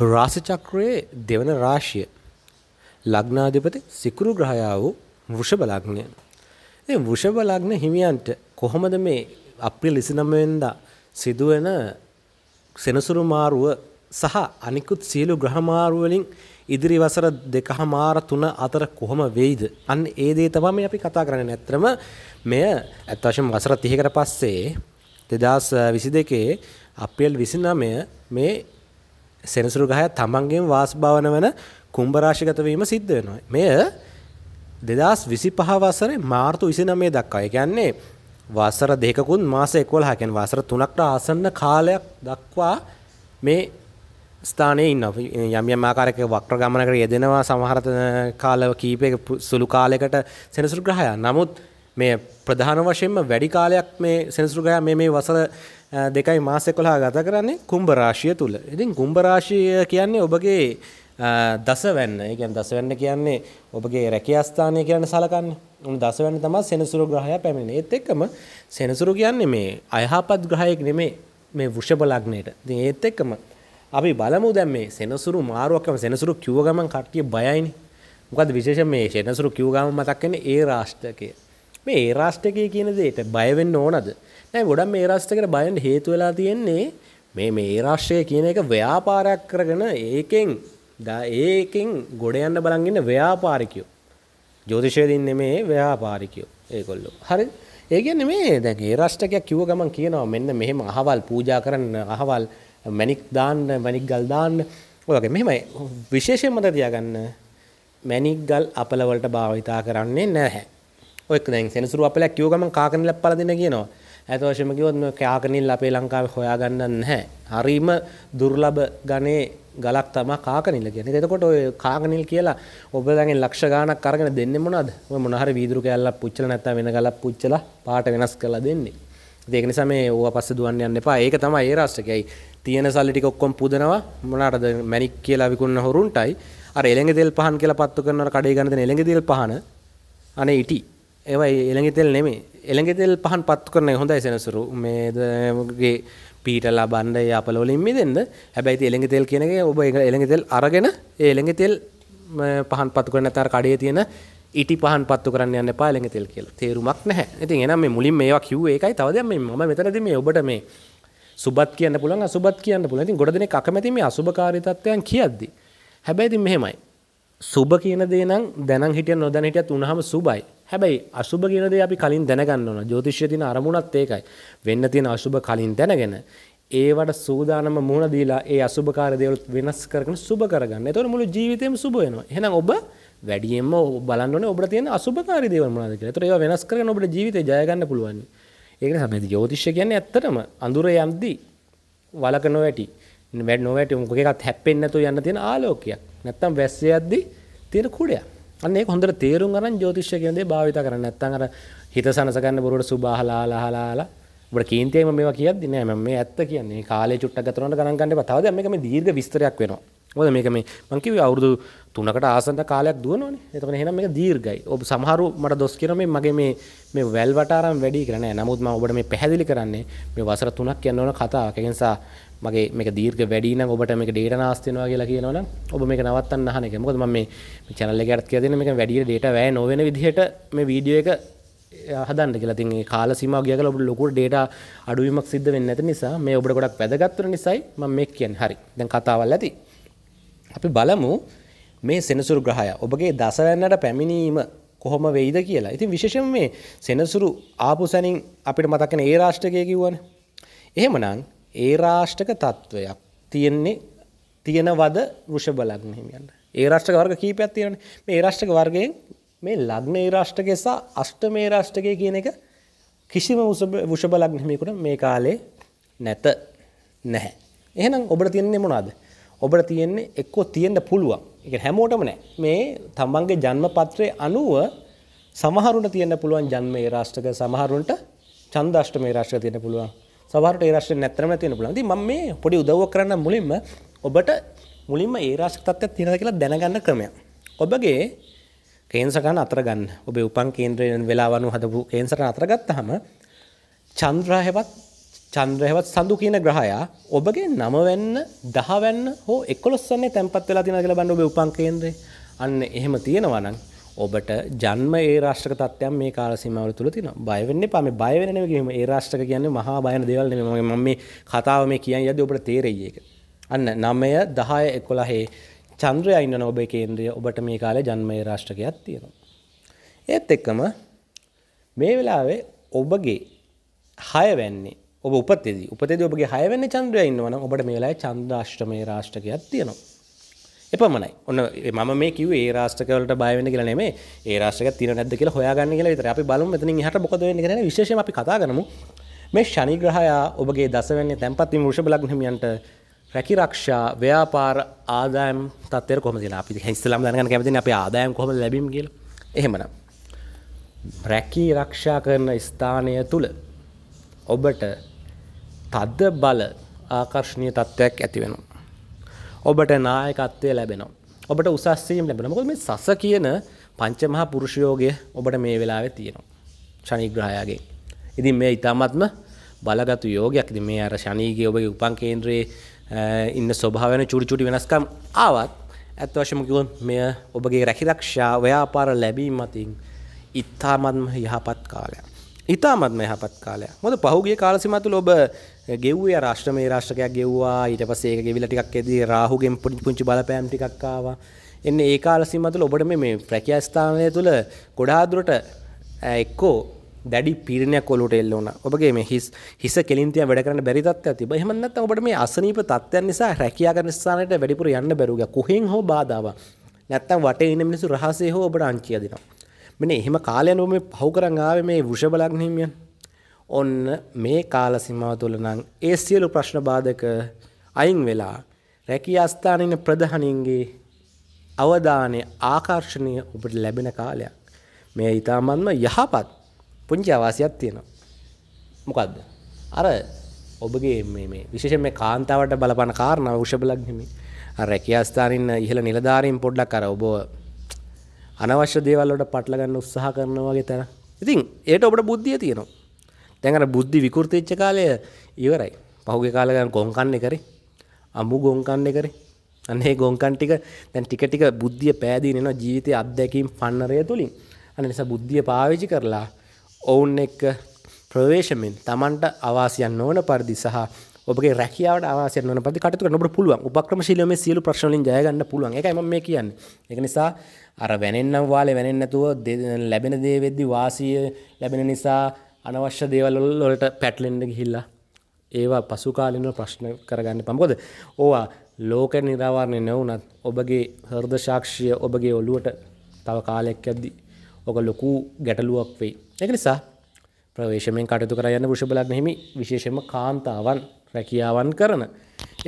රාශි චක්‍රයේ දෙවන රාශිය ලග්නාධිපති සිකුරු ග්‍රහයා වූ වෘෂභ ලග්නය. මේ වෘෂභ ලග්න හිමියන්ට කොහොමද මේ අප්‍රේල් 29 වෙනිදා සිදුවෙන සෙනසුරු මාරුව සහ අනිකුත් සියලු ග්‍රහ මාරු වලින් ඉදිරි වසර දෙකහමාර තුන අතර කොහොම වෙයිද? අන්න ඒ දේ තමයි මේ අපි කතා කරන්නේ. නැත්තරම මෙය අත් වශයෙන්ම වසර 30කට පස්සේ 2022 අප්‍රේල් 29 මේ සෙනසුරු ගහය තමන්ගේම වාසභාවන වන කුම්භ රාශිගත වීම සිද්ධ වෙනවා. මෙය 2025 වසරේ මාර්තු 29 දක්වා. ඒ කියන්නේ වසර දෙකකුත් මාස 11 කියන්නේ වසර 3කට ආසන්න කාලයක් දක්වා මේ ස්ථානයේ ඉන්නවා. යම් යම් ආකාරයක වක්‍ර ගමනකට යෙදෙනවා සමහර කාලව කීපයක සුළු කාලයකට සෙනසුරු ග්‍රහය. නමුත් මේ ප්‍රධාන වශයෙන්ම වැඩි කාලයක් මේ සෙනසුරු ග්‍රහය මේ මේ වසර දෙකයි මාස 11 ගත කරන්නේ කුම්භ රාශිය තුල. ඉතින් කුම්භ රාශිය කියන්නේ ඔබගේ දසවැන්න. ඒ කියන්නේ දසවැන්න කියන්නේ ඔබගේ රැකියා ස්ථානය කියන සලකන්නේ. උන් දසවැන්න තමයි සෙනසුරු ග්‍රහය පැමිණෙන්නේ. ඒත් එක්කම සෙනසුරු කියන්නේ මේ අයහපත් ග්‍රහයක් නෙමෙයි මේ වෘෂභ ලග්නයට. ඉතින් ඒත් එක්කම අපි බලමු දැන් මේ සෙනසුරු මාරුවක්ම සෙනසුරු කිව්ව ගමන් කට්ටිය බයයිනේ. මොකද විශේෂයෙන් මේ සෙනසුරු කිව්ව ගමන් මතක් වෙන්නේ ඒ රාෂ්ටකය. මේ ඒ රාෂ්ටකය කියන දෙයට බය වෙන්න ඕනද? නෑ ගොඩක් මේ රාෂ්ට්‍රයකට බයෙන් හේතු වෙලා තියෙන්නේ මේ මේ රාෂ්ට්‍රය කියන එක ව්‍යාපාරයක් කරගෙන ඒකෙන් ඒකෙන් ගොඩ යන්න බලන් ඉන්න ව්‍යාපාරිකයෝ ජ්‍යොතිෂය මේ ව්‍යාපාරිකයෝ ඒගොල්ලෝ හරි ඒ කියන්නේ මේ දැන් ඒ රාෂ්ට්‍රකයක් කිව්ව ගමන් කියනවා මෙන්න මෙහෙම අහවල් පූජා කරන්න අහවල් මැණික් දාන්න මැණික් ගල් දාන්න ඔය වගේ මෙහෙමයි විශේෂයෙන්ම තියාගන්න මැණික් ගල් අපල වලට භාවිතා කරන්නේ නැහැ ඔය දැන් සෙනසුරු අපලයක් කිව්ව ගමන් කාකන ලැප්පල දෙන්න කියනවා ඇත වශයෙන්ම කිව්වොත් මේ කාකනිල් අපේ ලංකාවේ හොයාගන්න නැහැ. හරීම දුර්ලභ ගණේ ගලක් තමයි කාකනිල් කියන්නේ. එතකොට ඔය කාකනිල් කියලා ඔබලගෙන් ලක්ෂ ගාණක් අරගෙන දෙන්නේ මොනවද? ඔය මොන හරි වීදුරු කෑල්ලක් පුච්චලා නැත්නම් වෙන ගලක් පුච්චලා පාට වෙනස් කරලා දෙන්නේ. ඒක නිසා මේ ඕවා පස්සේ දුවන්න යන්න එපා. ඒක තමයි ඒ රාෂ්ට්‍රකයයි. තියෙන සල්ලි ටික ඔක්කොම පුදනවා මොනවාටද මැණික් කියලා විකුණන හොරුන්ටයි. අර එළඟ තෙල් පහන් කියලා පත්තු කරනවට කඩේ ගන්න දෙන එළඟ තෙල් පහන අනේ ඉටි. ඒවා එළඟ තෙල් නෙමෙයි. එළඟෙතෙල් පහන් පත්තු කරන හොඳයි සෙනසුරු මේදගේ පීට ලබන්න අපලෝලින්ම දෙන්න හැබැයි එළඟ තෙල් කියනගේ ඔබ එළඟ තෙල් අරගෙන එළඟ තෙල් පහන් පත්තු කරන තර කඩේ තියෙන ඉටි පහන් පත්තු කරන්න යන්න පාලෙඟ තෙල් කියල තේරුමක් නැහැ ඉතින් එනම් මේ මුලින් මේවා කිව් එකයි තවද මේ මම මෙතනද මේ ඔබට මේ සුබත් කියන්න පුළන් සුබත් කියන්න පුළ ති ගොඩ දෙන කමැති මේ අසුභකාරිතත්වයන් කියද්දි හැබැයිති මෙහෙමයි සුබ කියන දේ නම් දැනන් හිටිය නොදැන හිටියත් උනහම සුබයි හැබැයි අසුබ කියන දේ අපි කලින් දැනගන්න ඕන. ජ්‍යොතිෂය දින අරමුණත් ඒකයි. වෙන්න තියෙන අසුබ කලින් දැනගෙන ඒවට සූදානම මුහුණ දීලා ඒ අසුබකාර දේවල් වෙනස් කරගෙන සුබ කරගන්න. එතකොට මුළු ජීවිතේම සුබ වෙනවා. එහෙනම් ඔබ වැඩියෙන්ම බලන්න ඕනේ ඔබට තියෙන අසුබකාරී දේවල් මොනවද කියලා. එතකොට ඒවා වෙනස් කරගෙන ඔබට ජීවිතේ ජය ගන්න පුළුවන්. ඒක නිසා මේ ජ්‍යොතිෂය කියන්නේ ඇත්තටම අඳුර යම්දී වලක නොවැටි වැඩ නොවැටි මොකක් එකක් හැප්පෙන්නේ නැතුව යන්න තියෙන ආලෝකයක්. නැත්තම් වැස්ස යද්දී තියෙන කුඩයක්. අන්නේ හොඳට තේරුම් අරන් ජ්‍යොතිෂය කියන දේ භාවිත කරන්න. නැත්නම් අර හිත සනස ගන්න බොරුවට සුභහලාලහලාලා ඔබට කීන්තියම මේවා කියද්දි නෑ මම මේ ඇත්ත කියන්නේ. මේ කාලේ චුට්ටක් ගත කරනකොට ගණන් ගන්න එපා. තව දැන් මේක මේ දීර්ඝ විස්තරයක් වෙනවා. මොකද මේක මේ මම කිව්වේ අවුරුදු 3කට ආසන්න කාලයක් දුවනවානේ. එතකොට එහෙනම් මේක දීර්ඝයි. ඔබ සමහරව මට දොස් කියන මේ මගේ මේ මේ වැල් වටාරම් වැඩි කියලා නෑ. නමුත් මම ඔබට මේ පැහැදිලි කරන්නේ මේ වසර 3ක් යන ඕන කතාවක්. ඒ නිසා මගේ මේක දීර්ඝ වැඩි නම් ඔබට මේක data නාස්ති වෙනවා කියලා කියනවනම් ඔබ මේක නවත්තන්න අහන එක. මොකද මම මේ channel එකකට කියලා දෙන්නේ මේක වැඩි data වැය නොවන විදිහට මේ වීඩියෝ එක හදන්න කියලා. ඉතින් ඒ කාල සීමාව ගිය ගලා ඔබට ලොකු data අඩුවීමක් සිද්ධ වෙන්නේ නැති නිසා මේ ඔබට ගොඩක් වැදගත් වෙන නිසායි මම මේක කියන්නේ. හරි. දැන් කතාවල් ඇති. අපි බලමු මේ සෙනසුරු ග්‍රහය ඔබගේ දසවැන්නට පැමිණීම කොහොම වෙයිද කියලා. ඉතින් විශේෂයෙන් මේ සෙනසුරු ආපු සැනින් අපිට මතකන ඒ රාෂ්ට්‍රකය කිව්වනේ. එහෙමනම් ඒ රාෂ්ටක තත්ත්වයක් තියෙන්නේ තියෙනවද වෘෂභ ලග්න හිමියන්ට. ඒ රාෂ්ටක වර්ග කීපයක් තියෙනවානේ. මේ ඒ රාෂ්ටක වර්ගයෙන් මේ ලග්න ඒ රාෂ්ටකය සහ අෂ්ටමේ රාෂ්ටකය කියන එක කිසිම වෘෂභ ලග්න හිමියෙකුට මේ කාලේ නැත නැහැ. එහෙනම් ඔබට තියෙන්නේ මොනවද? ඔබට තියෙන්නේ එක්කෝ තියෙන්න පුළුවන්. ඒ කියන්නේ හැමෝටම නෑ. මේ තමන්ගේ ජන්ම පත්‍රයේ අනුව සමහරුන්ට තියෙන්න පුළුවන් ජන්මේ රාෂ්ටක සමහරුන්ට චන්දාෂ්ටමේ රාෂ්ටක තියෙන්න පුළුවන්. සවරට ඒරශ්‍රය නැතරම තියෙන පුළන්ද ම මේ පොඩි උදව්ව කරන්න මුලින්ම ඔබට මුලින්ම ඒරාශක්තත්ය තියෙනද කියලා දැනගන්න ක්‍රමය. ඔබගේ කේන්සකන අතරගන්න ඔබ උපන් කේන්ද්‍රයෙන් වෙලාවනු හදපු කේන්සර අතරගත්තහම චන්ද්‍රහෙවත් චන්ද්‍රහෙවත් සඳු කියන ග්‍රහයා ඔබගේ නමවැන්න දහවැන්න හෝ එකොලොස්සන්නේ තැන්පත් වෙලා තින කියලා බන්න ඔබ උපන් කේන්ද්‍රේ අන්න එහෙම තියෙනවනම් ඔබට ජන්ම ඒ රාෂ්ටක තත්වයන් මේ කාලසිමාවල තුළ තින බයවෙන්න පම බයවෙනගේම ඒ රාෂ්ටක කියන්න මහා බයන දෙවල්න මගේ මම මේ කතාව මේ කියන්න යද ඔබට තේරෙයක. අන්න නමය දහය එකොළහේ චන්ද්‍රය අයින්න ඔබේ කේන්ද්‍රය ඔබට මේ කාලේ ජන්මයේ රාෂ්ටකයක් තියෙනවා. ඒත් එක්කම මේ වෙලාවේ ඔබගේ හයවැන්නේ ඔබ උපතෙදි උපතෙද ඔබගේ හයවැන්න චන්ද්‍රය ඉන්නවන ඔබට මේලායි චන්ද්‍රාශ්ටමය රාෂ්ටකයක් තියෙනවා. එපමණයි ඔන්න මම මේ කිව ඒ රාෂ්ටකවලට බයවෙන කියල නෙමේ ඒ රාෂ්ටක තින නැද කියලා හොයාගන්න කියලා විතර අපි බලමු මෙතන ඉහට මොකද වෙන්නේ කියලා විශේෂයෙන් අපි කතා කරමු මේ ශනි ග්‍රහයා ඔබගේ දසවැන්නේ තැන්පත් වීම වෘෂභ ලග්න හිමියන්ට රැකී රක්ෂා ව්‍යාපාර ආදායම් තත්ත්වය කොහොමද කියලා අපි ඉස්සෙල්ලාම දැනගන්න කැමතිනේ අපි ආදායම් කොහොමද ලැබීම් කියලා එහෙමනම් රැකී රක්ෂා කරන ස්ථානය තුල ඔබට තද බල ආකර්ෂණීය තත්ත්වයක් ඇති වෙනවා ඔබට නායකත්වය ලැබෙනවා. ඔබට උසස්වීම ලැබෙනවා. මොකද මේ සස කියන පංචමහා පුරුෂයෝගය ඔබට මේ වෙලාවේ තියෙනවා. ශනි ග්‍රහයාගේ. ඉතින් මේ ඊ타මත්ම බලගත් යෝගයක්. ඉතින් මේ අර ශනිගේ ඔබගේ උපන් කේන්ද්‍රයේ ඉන්න ස්වභාව වෙන චුටි චුටි වෙනස්කම් ආවත් ඇත්ත වශයෙන්ම කිව්වොත් මෙය ඔබගේ රැකිරක්ෂා ව්‍යාපාර ලැබීම අතින් ඊ타මත්ම යහපත් කාලයක්. ඉතාමත් මෙහපත් කාලය මොද පහුගේ කාලසිමතුල ඔබ ගෙව්ය රාශ්්‍රමේ රාශ්්‍රකයක් ගෙව්වා ඊට පසේ ගෙවිල ටික් ඇදී රාහුගෙන් පුඩි පුංචි බලපෑම් ටික්කාව එන්න ඒ කාලසිමතුල ඔබට මේ ප්‍රැකස්ථානය තුළ ගොඩාදුරට එක්කෝ දැඩි පිරණයක් කොලුට එල්ල වන ඔබගේ මේ හිස් හිස කෙලින්තිය වැඩ කරන බැරිතත් ඇති බහමන්නත් ඔබට මේ අසනීප තත්ත්වයන් නිසා රැකයා කරන ස්ථානයට වැඩිපුර යන්න බැරුග කොහෙන් හෝ බාධාව නැත්තම් වට එන මිනිසු රහසේ හෝ ඔබට අංචිය දෙනවා මෙන්න එහෙම කාලයනුව මේ පහු කරන් ආවේ මේ වෘෂභ ලග්න හිමියන්. ඔන්න මේ කාල සීමාව තුළ නම් ඒ සියලු ප්‍රශ්න බාධක අයින් වෙලා රැකී ආස්ථානින ප්‍රධානින්ගේ අවධානය ආකර්ෂණය ඔබට ලැබෙන කාලයක්. මේ ඊටාමත්ම යහපත් පුංචි අවාසියක් තියෙනවා. මොකද්ද? අර ඔබගේ මේ මේ විශේෂයෙන් මේ කාන්තාවට බලපාන කාරණා වෘෂභ ලග්නෙමි. අර රැකියා ස්ථානින් ඉහළ නිලධාරීන් පොඩ්ඩක් අර ඔබව අනවශ්‍ය දේවල්ලට පටලගන්න උත්සාහ කරනවාගේ තැන ඉතින් ඒට ඔබට බුද්ධිය තියෙනවා තැඟට බුද්ධි විකෘතිච්ච කාලය ඉවරයි පහුගේ කාලගන්න ගොංකන්න කරේ අමු ගොංකන්න කරේ අන්නේ ගොංකන් ටික තැන් ටික ටික බුද්ධිය පෑදීනෙන ජීවිතය අත්දැකීම් පන්නරය තුළින් අන නිසා බුද්ධිය පාවිචි කරලා ඔවුන් එක්ක ප්‍රවේශමෙන් තමන්ට අවාසියන් නොවන පරිදි සහ ඔබගේ රැකියාවට අවශ්‍ය වෙන පරිදි කටයුතු කරන්න ඔබට පුළුවන්. උපක්‍රමශීලීව මේ සියලු ප්‍රශ්න වලින් ජය ගන්න පුළුවන්. ඒකයි මම මේ කියන්නේ. ඒක නිසා අර වැනෙන්නම් වාලේ වැනෙන්නේ නැතුව ලැබෙන දේ වෙද්දි වාසිය ලැබෙන නිසා අනවශ්‍ය දේවල් වලට පැටලෙන්න ගිහිල්ලා ඒවා පසු කාලීනව ප්‍රශ්න කරගන්න එපා. මොකද ඕවා ලෝක නිරාවරණය නොවුනත් ඔබගේ හෘද සාක්ෂිය ඔබගේ ඔළුවට තව කාලයක් යද්දි ඔක ලොකු ගැටලුවක් වෙයි. ඒක නිසා ප්‍රවේශමෙන් කටයුතු කර යන වෘෂභ ලග්න හිමි විශේෂයෙන්ම කාන්තාවන් රැකියාවන් කරන.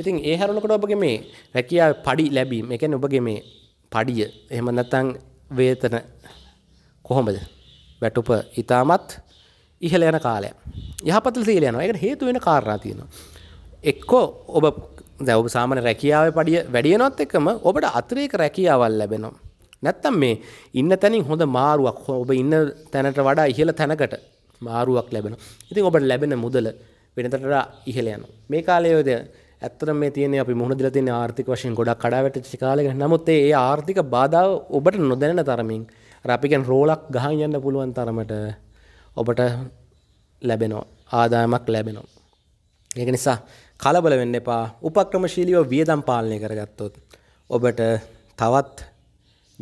ඉතින් ඒ හැරලකට ඔබගේ මේ රැකියාව පඩි ලැබීම එක ඔබගේ මේ පඩිය එහෙම නැතන් වේතන කොහොමද වැටුප ඉතාමත් ඉහළ යන කාලය යහපතල සීල යනවා ඒකට හේතු වෙන කාරණා තියෙනවා එක්කෝ ඔබ දැන් ඔබ සාමාන්‍ය රැකියාවේ පඩිය වැඩි වෙනවත් එක්කම ඔබට අතිරේක රැකියාවක් ලැබෙනවා නැත්තම් මේ ඉන්න තැනින් හොඳ මාරුවක් ඔබ ඉන්න තැනට වඩා ඉහළ තැනකට මාරුවක් ලැබෙනවා ඉතින් ඔබට ලැබෙන මුදල වෙනතට ඉහළ යනවා. මේ කාලයේ ඔයද ඇත්තටම මේ තියෙන්නේ අපි මුහුණ දීලා තියෙන ආර්ථික වශයෙන් ගොඩක් කඩාවැටෙච්ච කාලයක. නමුත් ඒ ආර්ථික බාධාව ඔබට නොදැනෙන තරමින් අර අපි කියන රෝලක් ගහන් යන්න පුළුවන් තරමට ඔබට ලැබෙනවා. ආදායමක් ලැබෙනවා. ඒක නිසා කලබල වෙන්න එපා. උපක්‍රමශීලීව වියදම් පාලනය කරගත්තොත් ඔබට තවත්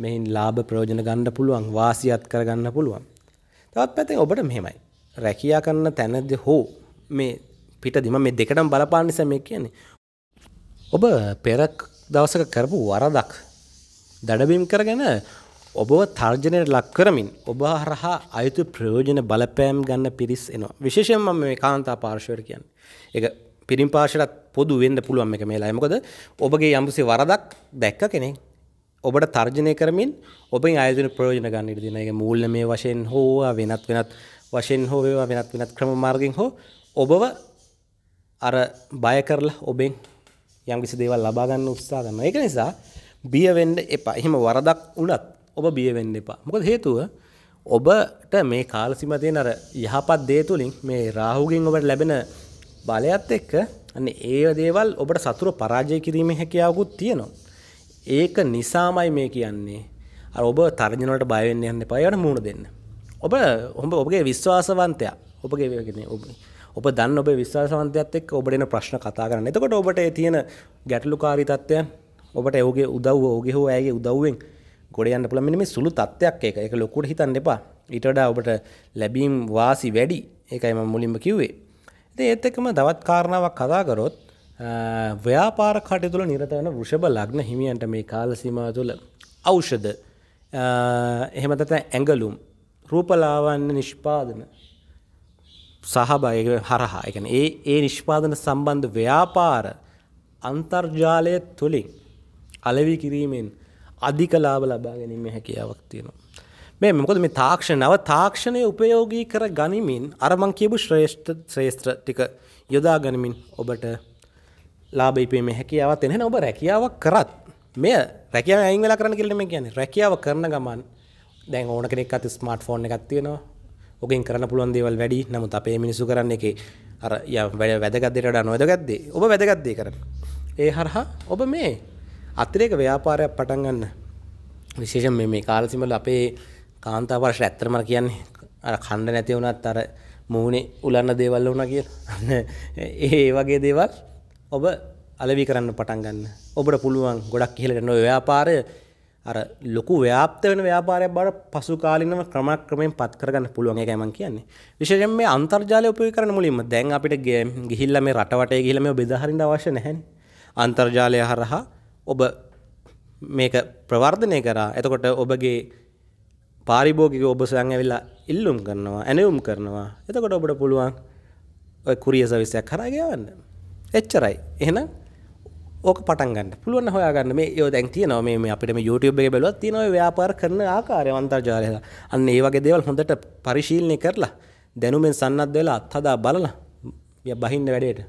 මෙයින් ලාභ ප්‍රයෝජන ගන්න පුළුවන් වාසියත් කරගන්න පුළුවන්. තවත් පැත්තෙන් ඔබට මෙහෙමයි. රැකියා කරන තැනදී හෝ මේ පිටදිම මේ දෙකටම බලපාන නිසා මේ කියන්නේ. ඔබ පෙර දවසක කරපු වරදක් දඩබීම් කරගෙන ඔබව තර්ජනයට ලක් කරමින් ඔබ හරහා අයුතු ප්‍රයෝජන බලපෑම් ගන්න පිරිස් එනවා. විශේෂයෙන්ම මම මේ කාන්තා පාර්ශවයට කියන්නේ. ඒක පිරිම් පාර්ශවයට පොදු වෙන්න පුළුවන් එක මේලා. මොකද ඔබගේ යම්සේ වරදක් දැක්ක කෙනෙක් ඔබට තර්ජනය කරමින් ඔබෙන් අයතුන ප්‍රයෝජන ගන්න ඉඩ දෙන එක මූල්‍ය මේ වශයෙන් හෝ වෙනත් වෙනත් වශයෙන් හෝ වේවා වෙනත් වෙනත් ක්‍රම මාර්ගෙන් හෝ ඔබව අර බය කරලා ඔබෙන් යම් කිසි දේවල් ලබා ගන්න උත්සාහ කරනවා. ඒක නිසා බිය වෙන්න එපා. එහෙම වරදක් වුණත් ඔබ බිය වෙන්න එපා. මොකද හේතුව ඔබට මේ කාල සීමා තියෙන අර යහපත් දේ තුලින් මේ රාහුගෙන් ඔබට ලැබෙන බලයත් එක්ක අන්න ඒ දේවල් ඔබට සතුරු පරාජය කිරීමේ හැකියාවකුත් තියෙනවා. ඒක නිසාමයි මේ කියන්නේ. අර ඔබ තර්ජන වලට බය වෙන්න යන්න එපා. ඒවට මුහුණ දෙන්න. ඔබ ඔබගේ විශ්වාසවන්තයා. ඔබගේ කියන්නේ ඔබ ඔබ දන්න ඔබ විශ්වාසවන්තයත් එක්ක ඔබට එන ප්‍රශ්න කතා කරන්න. එතකොට ඔබට තියෙන ගැටලුකාරී තත්ත්වය ඔබට ඔහුගේ උදව්ව ඔහුගේ හෝ ඇයගේ උදව්වෙන් ගොඩ යන්න පුළුවන් මෙන්න මේ සුළු තත්ත්වයක් ඒක. ඒක ලොකුට හිතන්න එපා. ඊට වඩා ඔබට ලැබීම් වාසි වැඩි. ඒකයි මම මුලින්ම කිව්වේ. ඉතින් ඒත් එක්කම තවත් කාරණාවක් කතා කරොත් ව්‍යාපාර කටයුතු තුළ නිරත වන වෘෂභ ලග්න හිමියන්ට මේ කාල සීමාව තුළ ඖෂධ එහෙම නැත්නම් ඇඟලුම් රූපලාවන්‍ය නිෂ්පාදන සහභය හරහා එක ඒ ඒ නිෂ්පාදන සම්බන්ධ ව්‍යාපාර අන්තර්ජාලය තුළින් අලවි කිරීමෙන් අධික ලාබ ලබා ගැනීම හැකියාවක් තියෙනවා. මේ මොකද මේ තාක්ෂණ නව තාක්ෂණය උපයෝගී කර ගනිමින් අරමං කියපු ශ්‍රේෂ්ඨ ශ්‍රේෂ්ත්‍ර ටික යොදා ගනිමින් ඔබට ලාබ ඉපීම හැකියාවත් එන ඔබ රැකියාවක් කරත් මෙය රැකියාව අයින් වෙලා කරන්න කියලා මේ කියන්නේ රැකියාව කරන ගමන් දැන් ඕන කෙනෙක් අත ස්මාර්ට් ෆෝන් එකක් තියෙනවා ඕකෙන් කරන්න පුළුවන් දේවල් වැඩි නමුත් අපේ මිනිසු කරන්න එකේ අර වැඩ වැදගත්දේට නොවැදගත්දේ ඔබ වැදගත්දේ කරන්න ඒ හරහා ඔබ මේ අතිරේක ව්‍යාපාරයක් පටන් ගන්න විශේෂයෙන් මේ කාලසිමල අපේ කාන්තාවර්ෂ ඇත්තරම කියන්නේ අර කණ්ඩ නැති වුණත් අර මූුණේ උලන්න දේවල් වුණ කියලා ඒ වගේ දේවල් ඔබ අලවි කරන්න පටන් ගන්න ඔබට පුළුවන් ගොඩක් කියලට නො ව්‍යාපාරය අර ලොකු ව්‍යාප්ත වෙන ව්‍යාපාරයක් බවට පසුකාලීනව ක්‍රමක්‍රමයෙන් පත් කරගන්න පුළුවන් ඒකයි මම කියන්නේ. විශේෂයෙන් මේ අන්තර්ජාලය උපයෝගී කරන මුලින්ම දැන් අපිට ගිහිල්ලා මේ රටවටේ ගිහිල්ලා මේව බෙදා හරින්න අවශ්‍ය නැහැනේ. අන්තර්ජාලය හරහා ඔබ මේක ප්‍රවර්ධනය කරා. එතකොට ඔබගේ පාරිභෝගික ඔබ සොයන් ඇවිල්ලා ඉල්ලුම් කරනවා, ඇනවුම් කරනවා. එතකොට ඔබට පුළුවන් ඔය කුරිය සර්විස් එකක් හරහා ගෙවන්න. එච්චරයි. එහෙනම් ඕක පටන්ගන්න පුළුවන් හොයාගන්න මේ යෝ දැන් තියනවා මේ අපිටම YouTube එක බලුවත් තියෙනවා ව්‍යාපාර කරන ආකාරය අන්තර්ජාලය අන්න ඒ වගේ දේවල් හොඳට පරිශීලනය කරලා දැනුමෙන් සන්නද්ධ වෙලා අත්හදා බලලා බහින්න වැඩේට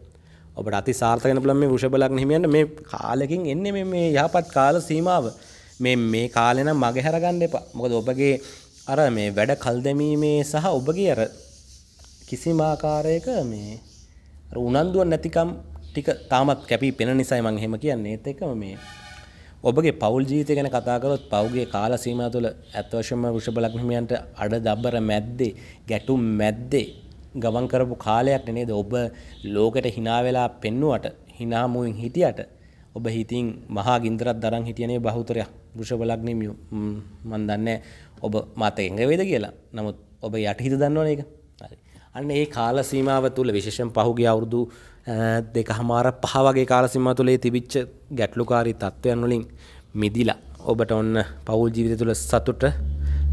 ඔබට අති සාර්ථක වෙන බලන්න මේ වෘෂභ ලග්න හිමියන්ට මේ කාලෙකින් එන්නේ මේ මේ යහපත් කාල සීමාව මේ මේ කාලේ නම් මගේ හැරගන්න එපා මොකද ඔබගේ අර මේ වැඩ කල් දැමීමේ සහ ඔබගේ අර කිසිම ආකාරයක මේ උනන්දුවක් නැතිකම් ටික තාමත් කැපී පෙන නිසයි මං හෙම කියන්නේ ඒත් එකම මේ ඔබගේ පවුල් ජීවිතය ගැන කතා කරොත් පවුගේ කාල සීමාව තුළ ඇත්වශයෙන්ම වෘෂභ ලග්න හිමියන්ට අඩ දබර මැද්දේ ගැටුම් මැද්දේ ගමන් කරපු කාලයක් නේද ඔබ ලෝකෙට hina වෙලා පෙන්නුවට hina මුවින් හිටියට ඔබ හිතින් මහා ගින්දරක් දරන් හිටියනේ බහුතරයක් වෘෂභ ලග්න හිමියෝ මන් දන්නේ ඔබ මාතෙන් ගෙවෙද කියලා නමුත් ඔබ යටිහිත දන්නවනේ ඒක අන්න ඒ කාල සීමාව තුළ විශේෂයෙන් පහුගේ අවුරුදු දෙකහමාර පහ වගේ කාල සීමාව තුළ තිබිච්ච ගැටලුකාරී තත්ත්වයන් වලින් මිදිලා ඔබට ඔන්න පවුල් ජීවිතය තුළ සතුට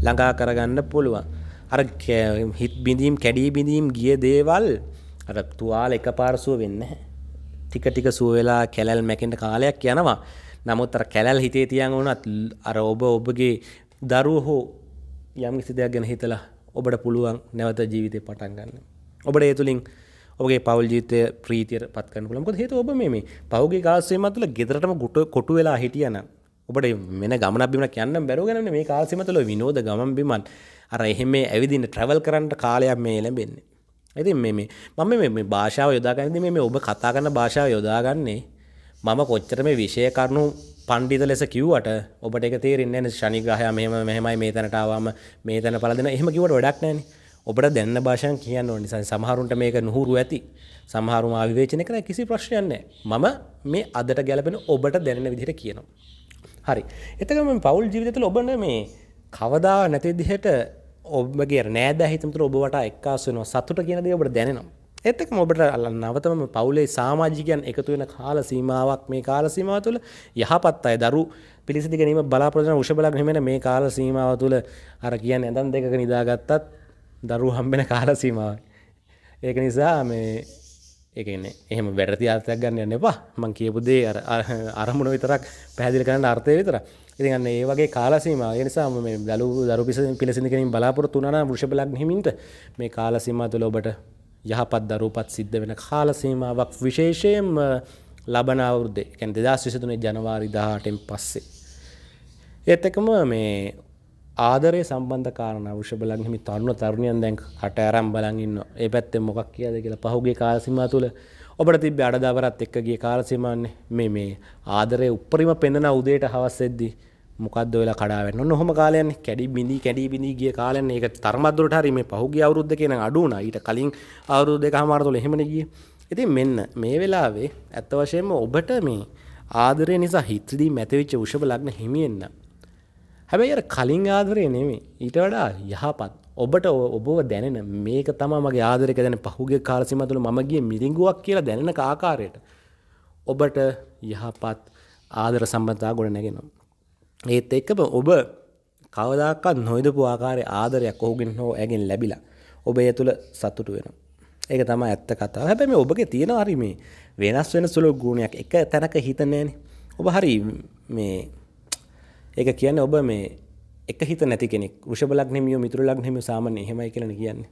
ළඟා කරගන්න පුළුවන්. අර හිත් බිඳීම් කැඩී බිඳීම් ගිය දේවල් අර තුවාල එක පාරසුව වෙන්න ටික ටික සුව වෙලා කැලල් මැකෙන්ට කාලයක් යනවා. නමුත් අර කැලල් හිතේ තියන් වුණත් අර ඔබ ඔබගේ දරුව හෝ යම් කිසි දෙයක් ගැන හිතලා ඔබට පුළුවන් නැවත ජීවිතය පටන් ගන්න. ඔබට ඒ තුළින් ඔබගේ පවල් ජීතය ප්‍රීතියට පත්කන්න පුළමක හේතු ඔබ මේ පහුගේ කාසේම තුළ ගෙදරටම ගුට කොටු වෙලා හිටියන ඔබට මෙන ගමනබිම කියන්න බැරෝගැන මේ කාසේමතුල විනෝද ගමන් බිමන් අර එහෙම ඇවිදින්න ට්‍රවල් කරන්නට කාලයක් මේ ලැබෙන්නේ. ඇති මේ මම මේ භාෂාව යොදාගන්න මේ ඔබ කතා කරන්න භාෂාව යොදාගන්නේ මම කොච්චර මේ විෂය කරුණු පණ්ඩිත ලෙස කිව්වට ඔබට එක තේරෙන්නේ නැහැ ශනි ග්‍රහයා මෙහෙම මෙහෙමයි මේ තැනට ආවම මේ තැන පළදෙන එහෙම කිව්වට වැඩක් නැහැනේ. ඔබට දැනන භාෂාවෙන් කියන්න ඕන නිසා සමහරුන්ට මේක නුහුරු ඇති. සමහරු මා විවේචනය කරලා කිසි ප්‍රශ්නයක් නැහැ. මම මේ අදට ගැලපෙන ඔබට දැනෙන විදිහට කියනවා. හරි. එතකම මේ පෞල් ජීවිතය තුළ ඔබ මේ කවදා නැති විදිහට ඔබගේ නෑදෑ හිතම තුළ ඔබ වටා එක්කාසු වෙනවා. සතුට කියන දේ ඔබට දැනෙනවා. එත්තක ඔබට අල්ල නවතම පවුලේ සාමාජිකයන් එකතු වෙන කාල සීමාවක් මේ කාල සීමාව තුළ යහපත් අය දරු පිළිසිදි ගැනීම බලාපොරොත්තු වෙන උෂබලක් නෙමෙන මේ කාල සීමාව තුළ අර කියන්නේ ඇඳන් දෙකක නිදාගත්තත් දරු හම්බෙන කාල සීමාවයි ඒක නිසා මේ ඒකන්නේ එහෙම වැරදි අර්ථයක් ගන්න යන්න එපා මං කියපු දේ අර අරමුණ විතරක් පැහැදිලි කරන්න අර්ථය විතර. ඉතින් අන්න ඒ වගේ කාලසීමාව ඒ නිසා මේ දලු දරු පිළිසිඳ කෙනින් බලාපොරොත්තු වුණා නම් වෘෂභ ලග්න හිමින්ට මේ කාලසීමාව තුළ ඔබට යහපත් දරූපත් සිද්ධ වෙන කාලසීමාවක් විශේෂයෙන් ලබනවුරුද්දේ කැන් දෙදස් විසතුනේ ජනවාරි දහටෙන් පස්සේ. ඒත් එකම මේ ආදරේ සම්බන්ධ කාරණ වෘෂබලන් හිමි තරුණ තරුණයන් දැන් කට ඇරම් බලන් ඉන්න. ඒ පැත්තෙන් මොකක් කියලාද කියලා පහුගිය කාලසීමාව තුළ ඔබට තිබ්බ අඩදාවරත් එක්ක ගිය කාලසීමාවන්නේ මේ මේ ආදරේ උප්පරිම පෙන්වන උදේට හවස් එද්දී මොකක්ද වෙලා කඩාවන්න ඔන්න හොම කාලයන් කැඩි බිඳී කැඩි බිඳී ගිය කාලයන් ඒක තරමද්දුරට හරි මේ පහුගිය අවුරුද්ද කියන අඩුණා ඊට කලින් අවුරුදු දෙක හමාර තුළ එහෙමන ගිය ඉතින් මෙන්න මේ වෙලාවේ ඇත්ත වශයෙන්ම ඔබට මේ ආදරය නිසා හිත්‍රදී මැතවිච්ච උෂභ ලග්න හිමියෙන්න හැබැයි අර කලින් ආදරය නෙමේ ඊට වඩා යහපත් ඔබට ඔබව දැනෙන මේක තමා මගේ ආදරක දැන පහුගේ කාලසිම තුළ මම ගිය මිරිංගුවක් කියලා දැනෙන ආකාරයට ඔබට යහපත් ආදර සම්බන්ධතා ගොඩ නැගෙනවා ඒත් එක්කම ඔබ කවදාකවත් නොයදපු ආකාරයේ ආදරයක් ඔහුගෙන් හෝ ඇගෙන් ලැබිලා ඔබ ඒ තුළ සතුටු වෙනවා. ඒක තමයි ඇත්ත කතාව. හැබැයි මේ ඔබගේ තියෙන හරි මේ වෙනස් වෙන සුළු ගුණයක් එක තැනක හිතන්නේ ඔබ හරි මේ ඒක කියන්නේ ඔබ මේ එක හිත නැති කෙනෙක්. වෘෂභ ලග්නෙමියෝ මිතුරු ලග්නෙමියෝ සාමාන්‍ය එහෙමයි කියලා කියන්නේ.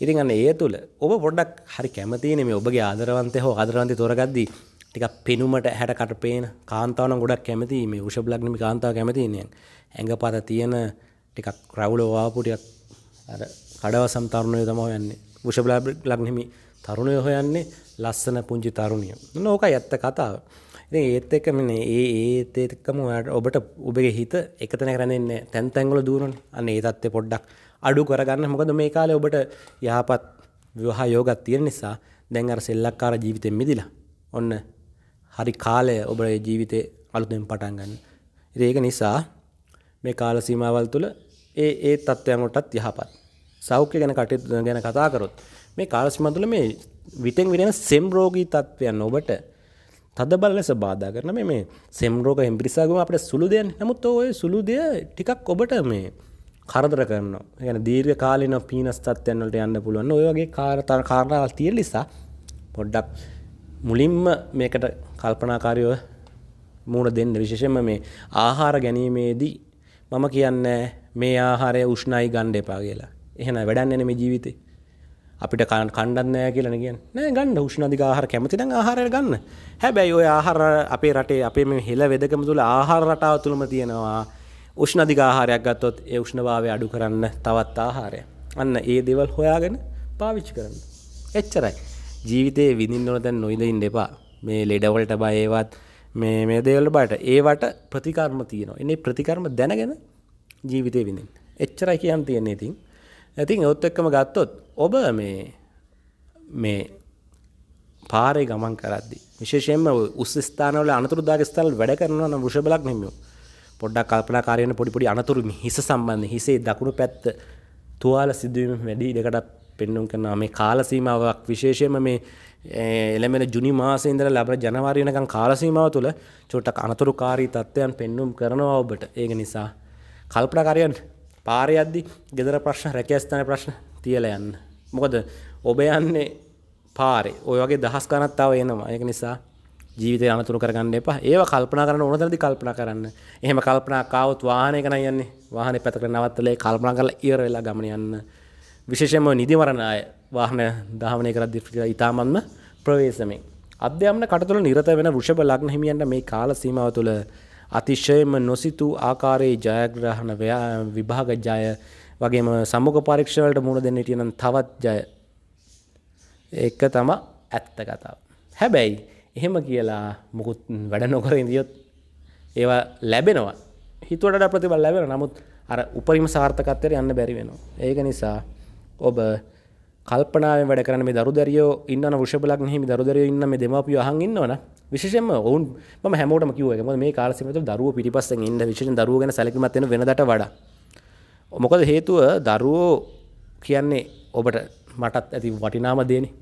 ඉතින් අන්න ඒ තුළ ඔබ පොඩ්ඩක් හරි කැමතිනේ මේ ඔබගේ ආදරවන්තය හෝ ආදරවන්තය තෝරගද්දී ටික පෙනුමට හැටකට පේන කාන්තාවන ගොඩක් කැමති මේ උෂ බ්ලක්්නම කාන්තාව කැමතිනය ඇඟ පත තියෙන ටිකක් රවුලෝවාපුටියක් කඩවසම් තරුණය තම යන්නේ උෂ බ්ලාබ් ලක්නෙමි තරුණය හොයන්නේ ලස්සන පුංචි තරුණිය නෝක ඇත්ත කතාව ඒත් එක මෙන ඒ ඒත් එක්කම ඔබට ඔබගේ හිත එකතන කරන්නේ තැන්තැංගල දූරන් අන්න ඒ තත්ත්ය පොඩ්ඩක් අඩු කරගන්න මොකද මේ කාලේ ඔබට යහපත් විවාහ යෝගත් තියෙන නිසා දැන් අර සෙල්ලක්කාර ජීවිතෙන් මිදිලා ඔන්න හරි කාලය ඔබ ජීවිතය අලුතෙන් පටන් ගන්න. ඒක නිසා මේ කාල සීමාවල් තුළ ඒ ඒ තත්ත්වයන්ටත් යහපත්. සෞඛ්‍ය ගැන කටයුතු ගැන කතා කරොත් මේ කාල සීමාව තුළ මේ විටෙන් විටෙන සෙම් රෝගී තත්ත්වයන් ඔබට තදබල ලෙස බාධා කරන මේ මේ සෙම් රෝග හෙම්බිරිසාගම අපිට සුළු දෙයක්. නමුත් ඔය සුළු දෙය ටිකක් ඔබට මේ කරදර කරනවා. ඒ කියන්නේ දීර්ඝ කාලින පීනස් තත්ත්වයන් වලට යන්න පුළුවන්. ඔය වගේ කාරණා කාරණාවල් තියෙන නිසා පොඩ්ඩක් මුලින්ම මේකට කල්පනාකාරයව මූුණ දෙන්න විශේෂම මේ ආහාර ගැනීමේදී මම කියන්න මේ ආහාරය උෂ්ණයි ගණ්ඩ එපා කියලා එහෙන වැඩන්න එන මේ ජීවිතේ අපිට කාන් කණ්ඩන්නෑ කියලන කිය නෑ ගන්න උෂ්ණධික ආහාර කැමතින ආහාර ගන්න හැබැයි ඔය ආහාර අපේ රටේ අපේ මේ හෙළ වෙදකම තුළ ආහාර රටාව තුළම තියෙනවා උෂ්ණධික ආහාරයක් ගත්තොත් ඒ උෂ්ණභාවය අඩු කරන්න තවත් ආහාරය. අන්න ඒ දෙවල් හොයාගෙන පාවිච්චි කරන්න. එච්චරයි. ජීවිතේ විඳින්න ඕන දැන් නොඉඳින්න එපා. මේ ලෙඩවලට බයේවත් මේ මේ දේවල් බට ඒවට ප්‍රතිකර්ම තියනවා එන්නේ ප්‍රතිකර්ම දැනගෙන ජීවිතය විඳින් එච්චරයි කියන් තියන්නේ ඉතින් ඇතින් ඔත් එක්කම ගත්තොත් ඔබ මේ මේ පාරේ ගමන් කරද්දි විශේෂයෙන්ම උස් ස්ථානවල අනතුරුදායක ස්ථානවල වැඩ කරනවා නම් වෘෂබලක් නෙමෙයි පොඩ්ඩක් කල්පනාකාරී වෙන පොඩි පොඩි අනතුරු හිස සම්බන්ධ හිසේ දකුණු පැත්ත තුවාල සිදුවීම වැඩි ඉඩකඩක් පෙන්නුම් කරනවා මේ කාල සීමාවක් විශේෂයෙන්ම මේ එළමෙන ජුනි මාසේන්දර ලබර ජනවාරිනකම් කාලසීමාව තුළ චුට්ටක් අනතුරු කාරී තත්ත්වයන් පෙන්නුම් කරනවා ඔබට ඒක නිසා කල්පනකරයන් පාරයද්දි ගෙදර ප්‍රශ්න රැකස්ථාන ප්‍රශ්න තියල යන්න. මොකද ඔබ යන්නේ පාරේ ඔයගේ දහස් කනත්තාව එනවා ඒක නිසා ජීවිත අනතුරු කරගන්න එපා ඒව කල්පනා කරන්න ඕනතරදි කල්පනා කරන්න එහෙම කල්පනා කාවත් වාහනය කන යන්නේ වාහන පැතකර නවත්තලේ කල්පනා කරලා ඉවර වෙලා ගමන යන්න විශේෂම නිදිවරණ අය වාහන දහමනය කරද්දි ඉතාමත්ම ප්‍රවේශමෙන්. අධ්‍යාමන කටතුළ නිරත වෙන වෘෂභ ලග්න හිමියන්ට මේ කාල සීමාව තුළ අතිශයම නොසිතූ ආකාරයේ ජයග්‍රහණ විභාග ජය වගේම සම්මුඛ පරීක්ෂා වලට මුහුණ දෙන්න හිටියනම් තවත් ජය. ඒක තමයි ඇත්ත කතාව. හැබැයි එහෙම කියලා මුකුත් වැඩ නොකර ඉඳියොත් ඒවා ලැබෙනවා. හිතුවට වඩා ප්‍රතිඵල ලැබෙනවා. නමුත් අර උපරිම සාර්ථකත්වයට යන්න බැරි වෙනවා. ඒක නිසා ඔබ කල්පනාව වැඩ කරන මේ දරුදරියෝ ඉන්න වුෂබලක් හිමි දරුදරිය ඉන්න මේ දෙමපිය අහන් ඉන්නවන විශෂම ඔවුන් ම හැමෝටම කිව ම මේ කාලසිමත දරුව පිටිපස්ස ඉන්න විශෂ දරුවගෙන සැලකිමත්වෙන වෙනදට වඩා මොකද හේතුව දරුවෝ කියන්නේ ඔබට මටත් ඇති වටිනාම දේනේ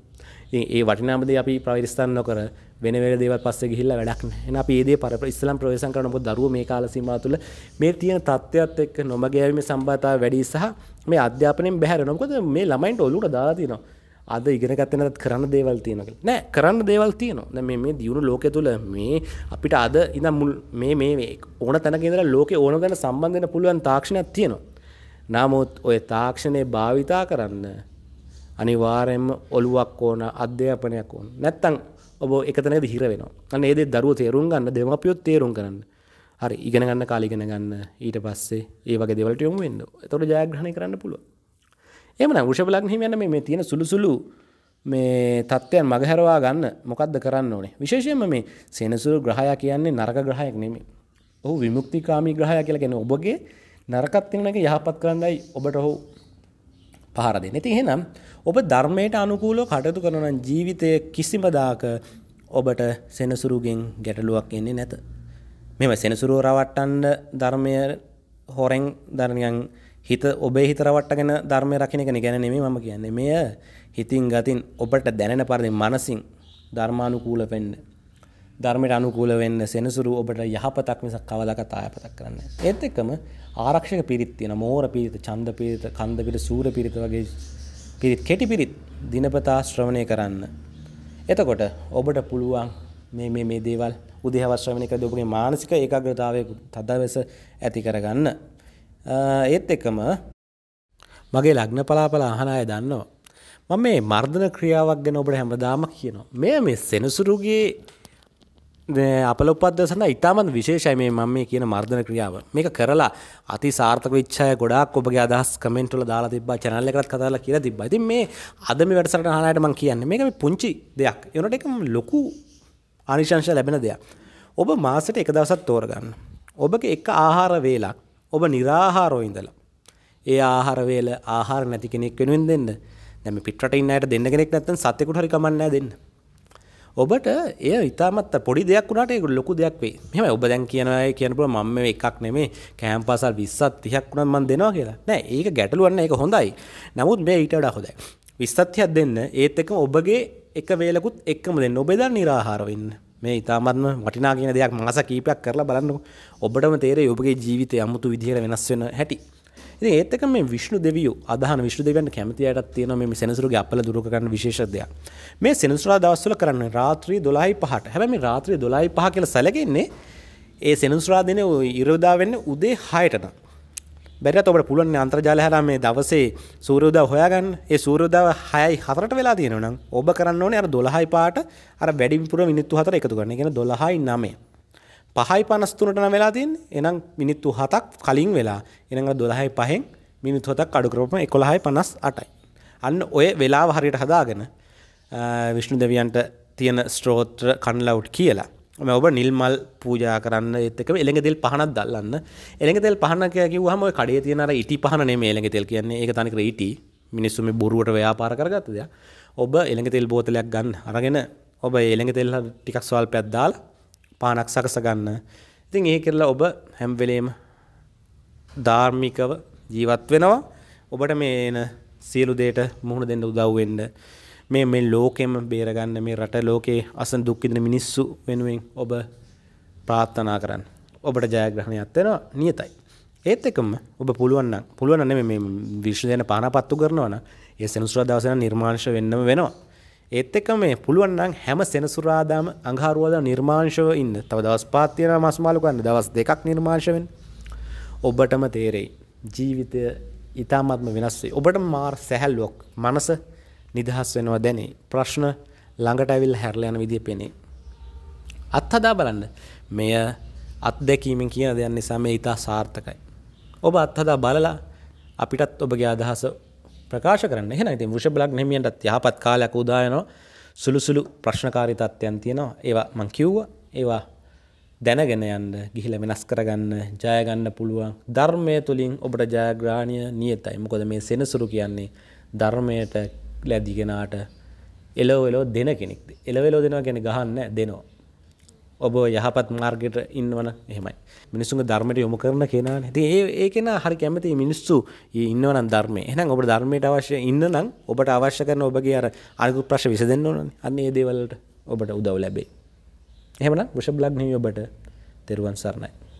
ඉතින් ඒ වටිනාම දේ අපි ප්‍රවේශස්ථාන නොකර වෙන වෙන දේවල් පස්සේ ගිහිල්ලා වැඩක් නැහැ. එහෙනම් අපි මේ දේ පර ඉස්ලාම් ප්‍රවේශම් කරන මොකද දරුවෝ මේ කාල සීමාව තුළ මේ තියෙන தත්ත්වයත් එක්ක නොමග යෑමේ සම්බන්ධතාවය වැඩි සහ මේ අධ්‍යාපනයෙන් බැහැරෙනවා. මොකද මේ ළමයින්ට ඔලුවට දාලා තියෙනවා. අද ඉගෙන ගත්තන කරන්න දේවල් තියෙනක නෑ කරන්න දේවල් තියනවා මේ මේ දියුණු ලෝක තුළ මේ අපිට අද ඉඳම් මුල් මේ මේ ඕන තැනකෙදර ලෝක ඕන ගැන සම්බන්ධන පුළුවන් තාක්ෂණයක් තියෙනවා නමුත් ඔය තාක්ෂණය භාවිතා කරන්න අනිවාර්යෙන්ම ඔලුවක් ඕන අධ්‍යාපනයක් ඕන. නැත්තම් ඔබ එකතැනකදී හිර වෙනවා. අන්න ඒ දේ දරුවෝ තේරුම් ගන්න දෙමාපියොත් තේරුම් ගන්න. හරි ඉගෙන ගන්න කාලේ ඉගෙන ගන්න ඊට පස්සේ ඒ වගේ දේවල්ට යොමු වෙන්න. එතකොට ජයග්‍රහණය කරන්න පුළුවන්. එහෙම නම් වෘෂභ ලග්න හිමියන් මේ මේ තියෙන සුළු සුළු මේ தත්ත්වයන් මගහැරවා ගන්න මොකද්ද කරන්න ඕනේ? විශේෂයෙන්ම මේ සෙනසුරු ග්‍රහයා කියන්නේ නරක ග්‍රහයක් නෙමෙයි. ඔහු විමුක්තිකාමී ග්‍රහයා කියලා කියන්නේ ඔබගේ නරකත් වෙන එක යහපත් කරන්නයි ඔබට ඔහු පහර දෙන්න. ඉතින් එහෙනම් ඔබ ධර්මයට අනුකූලව කටයුතු කරන ජීවිතයේ කිසිම දාක ඔබට සෙනසුරුගෙන් ගැටලුවක් එන්නේ නැත. මෙම සෙනසුරුව රවට්ටන්න ධර්මය හොරෙන් ධර්මයන් හිත ඔබේ හිත රවට්ටගෙන ධර්මය රකින්න එක ගැන නෙමෙයි මම කියන්නේ. මෙය හිතින් ගතින් ඔබට දැනෙන පරිදි මනසින් ධර්මානුකූල වෙන්න. ධර්මයට අනුකූල වෙන්න සෙනසුරු ඔබට යහපතක් මිසක් කවදාකවත් ආයපතක් කරන්නේ නැහැ. ඒත් එක්කම ආරක්ෂක පිරිත් තියෙන මෝර පිරිත, ඡන්ද පිරිත, කන්ද පිරිත, සූර පිරිත වගේ පිරිත් කෙටි පිරිත් දිනපතා ශ්‍රවණය කරන්න. එතකොට ඔබට පුළුවන් මේ මේ මේ දේවල් උදේහවස් ශ්‍රවණය කරද්දී ඔබගේ මානසික ඒකාග්‍රතාවය තදවස ඇති කරගන්න. ඒත් එක්කම මගේ ලග්න පලාපල අහන අය දන්නවා. මම මේ මර්ධන ක්‍රියාවක් ගැන ඔබට හැමදාම කියනවා. මෙය මේ සෙනසුරුගේ අපල උපදසට ඉතාමත් විශේෂයි මේ මම මේ කියන මර්ධන ක්‍රියාව මේක කරලා අති සාර්ථක විච්චය ගොඩක් ඔබගේ අදහස් කමෙන්ටුල දාලා තිබා චැනල් එකකට කතාලා කියලා තිබ්බා. ඉතින් මේ අද මේ වැඩසටහන අහලාට මම කියන්නේ මේක මේ පුංචි දෙයක්. ඒනට එක ලොකු ආනිශංශ ලැබෙන දෙයක්. ඔබ මාසෙට එක දවසක් තෝරගන්න. ඔබගේ එක ආහාර වේලක් ඔබ निराහාරව ඉඳලා. ඒ ආහාර වේල ආහාර නැති කෙනෙක් වෙනුවෙන් දෙන්න. දැන් මේ පිටරටින් ණයට දෙන්න කෙනෙක් නැත්නම් සතෙකුට හරි කමන්නේ නැහැ දෙන්න. ඔබට ඒ ඉතාමත් පොඩි දෙයක් වුණට ඒක ලොකු දෙයක් වෙයි. මෙහෙම ඔබ දැන් කියනවා කියන පුළුවන් මම මේ එකක් නෙමෙයි කෑම් පාසල් 20ක් 30ක් වුණත් මම දෙනවා කියලා. නෑ ඒක ගැටලුවක් නෑ ඒක හොඳයි. නමුත් මේ ඊට වඩා හොඳයි. 20ක් 30ක් දෙන්න ඒත් එක්කම ඔබගේ එක වේලකුත් එක්කම දෙන්න. ඔබ දැන් निराහාර වෙන්න. මේ ඉතාමත්ම වටිනා කියන දෙයක් මාස කීපයක් කරලා බලන්නකො. ඔබටම තේරෙයි ඔබගේ ජීවිතය අමුතු විදිහට වෙනස් වෙන හැටි. ඉති ඒත්තක මේ විශ්ණු දෙවියු අදහන විශ්ු දෙවන්න කැමතියට තියෙන මේ සෙනසරුගේ අපල දුරකරන්න විශේෂදය මේ සෙනසුරා දවස්සල කරන්න රාත්‍රී දොලායි පහට හැම රාත්‍රී දොලායි පහ කියල සැලකෙන්නේ ඒ සෙනසුරා දෙන ඉරෝදා වෙන්න උදේ හයටන බැරිත් ඔබට පුළුවන් අන්තර්ජාල හර මේ දවසේ සූරෝදා හොයාගන්න ඒ සූරෝදාව හයයි හතරට වෙලා තියෙනනම් ඔබ කරන්න ඕනේ අර දොළහයි පාට අර වැඩිපුර මිනිත්තු හතර එකතු කරන ගෙන දොළහයි නමේ පහයි පනස්තුනට නම් වෙලා තින්නේ එනම් මිනිත්තු හතක් කලින් වෙලා එනම් දොළහයි පහෙන් මිනිත්තු හතක් අඩු කරපම එකොළහයි පනස් අටයි අන්න ඔය වෙලාව හරියට හදාගෙන විෂ්ණු දෙවියන්ට තියෙන ස්ත්‍රෝත්‍ර කන්ලවුට් කියලා ම ඔබ නිල්මල් පූජා කරන්න එතක එළඟ දෙෙල් පහනක් දල්ලන්න එළඟ දෙෙල් පහනක කිවහම කඩේ තියනර ඉටි පහනේ එළඟ තෙල් කියන්නේ ඒ තනික ඊට මිනිස්සුම බොරුවට ව්‍යාපාර කරගත්තද ඔබ එළඟ තෙල් බෝතලයක් ගන්න අරගෙන ඔබ එළඟ තෙල්හ ටිකක් ස්වල් පැත්දාලා පානක් සකස ගන්න. ඉතින් ඒ කරලා ඔබ හැම වෙලේම ධාර්මිකව ජීවත් වෙනවා. ඔබට මේ එන සියලු දේට මුහුණ දෙන්න උදව් වෙන්න. මේ මේ ලෝකෙම බේරගන්න මේ රට ලෝකේ අසන දුක් විඳින මිනිස්සු වෙනුවෙන් ඔබ ප්‍රාර්ථනා කරන්න. ඔබට ජයග්‍රහණයක් වෙනවා නියතයි. ඒත් එකම ඔබ පුළුවන් නම් පුළුවන් නම් මේ විශ්ව දෙන පානපත්තු කරනවා නම් ඒ සෙනසුරාදා දවසේ නිර්මාංශ වෙන්නම වෙනවා. ඒත් එක්ක මේ පුළුවන් නම් හැම සෙනසුරාදාම අඟහරුවාදා නිර්මාංශව ඉන්න. තව දවස් පහක් තියෙනවා මස් මාළු ගන්න. දවස් දෙකක් නිර්මාංශ වෙන්න. ඔබටම තේරෙයි. ජීවිතය ඊටාත්ම වෙනස් වෙයි. ඔබට මාර සැහැල්ලුවක් මනස නිදහස් වෙනවා දැනේ. ප්‍රශ්න ළඟට ඇවිල්ලා හැරලා යන විදිය පෙනේ. අත්හදා බලන්න. මෙය අත්දැකීමෙන් කියන දෙයක් නිසා මේ ඉතා සාර්ථකයි. ඔබ අත්හදා බලලා අපිටත් ඔබගේ අදහස ප්‍රකාශ කරන්න එහෙනම් ඉතින් වෘෂභ ලග්න හිමියන්ටත් යහපත් කාලයක් උදා වෙනවා සුළු සුළු ප්‍රශ්නකාරී තත්ත්වයන් තියෙනවා ඒවා මම කිව්වා ඒවා දැනගෙන යන්න ගිහිලා වෙනස් කරගන්න ජය ගන්න පුළුවන් ධර්මය තුලින් ඔබට ජයග්‍රහණය නියතයි මොකද මේ සෙනසුරු කියන්නේ ධර්මයට ලැබිගෙනාට එලෝ එලෝ දෙන කෙනෙක්ද එලෝ එලෝ දෙනවා කියන්නේ ගහන්න දෙනවා ඔබ යහපත් මාර්ගයට ඉන්නවන එහෙමයි මිනිස්සුන් ධර්මයට යොමු කරන කෙනා ඇති ඒ ඒකෙන හරි කැමති මිනිස්සු ඉන්නවන ධර්මය එනම් ඔබ ධර්මයට අවශ්‍ය ඉන්නනම් ඔබට අවශ්‍ය කරන ඔබගේ අර අරකු ප්‍රශ් විස දෙන්න ඕන අන්න ඒ දේවලට ඔබට උදව් ලැබේ එහෙමන වෘෂ බ්ලග් නිය ඔබට තෙරුවන් සරණයි